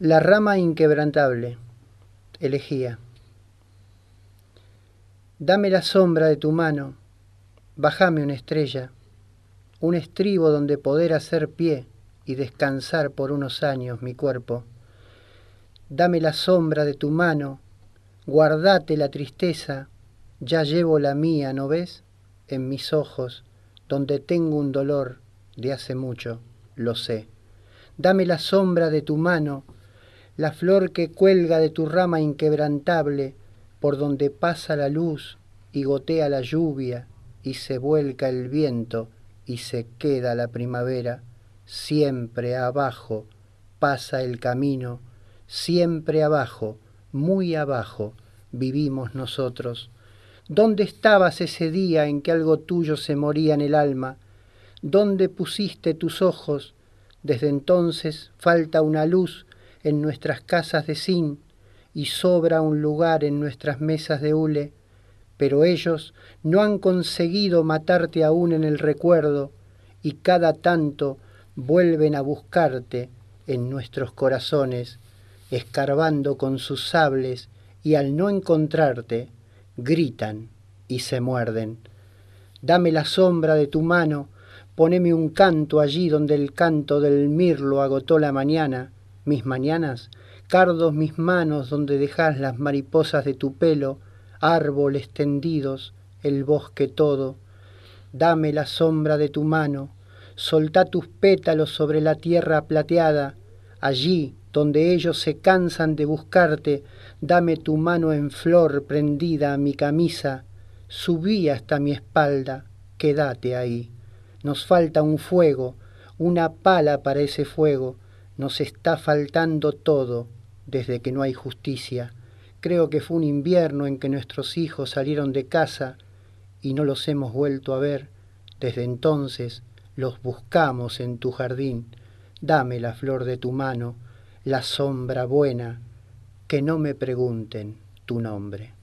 La rama inquebrantable. Elegía. Dame la sombra de tu mano, Bájame una estrella, un estribo donde poder hacer pie y descansar por unos años mi cuerpo. Dame la sombra de tu mano, guardate la tristeza, ya llevo la mía, ¿no ves? En mis ojos, donde tengo un dolor de hace mucho, lo sé. Dame la sombra de tu mano, la flor que cuelga de tu rama inquebrantable, por donde pasa la luz y gotea la lluvia y se vuelca el viento y se queda la primavera, siempre abajo pasa el camino, siempre abajo, muy abajo, vivimos nosotros. ¿Dónde estabas ese día en que algo tuyo se moría en el alma? ¿Dónde pusiste tus ojos? Desde entonces falta una luz en nuestras casas de zinc y sobra un lugar en nuestras mesas de hule, pero ellos no han conseguido matarte aún en el recuerdo y cada tanto vuelven a buscarte en nuestros corazones, escarbando con sus sables y al no encontrarte, gritan y se muerden. Dame la sombra de tu mano, poneme un canto allí donde el canto del mirlo agotó la mañana, mis mañanas, cardos mis manos donde dejas las mariposas de tu pelo, árboles tendidos, el bosque todo. Dame la sombra de tu mano, solta tus pétalos sobre la tierra plateada, allí donde ellos se cansan de buscarte, dame tu mano en flor prendida a mi camisa, subí hasta mi espalda, quédate ahí. Nos falta un fuego, una pala para ese fuego, nos está faltando todo desde que no hay justicia. Creo que fue un invierno en que nuestros hijos salieron de casa y no los hemos vuelto a ver. Desde entonces los buscamos en tu jardín. Dame la flor de tu mano, la sombra buena, que no me pregunten tu nombre.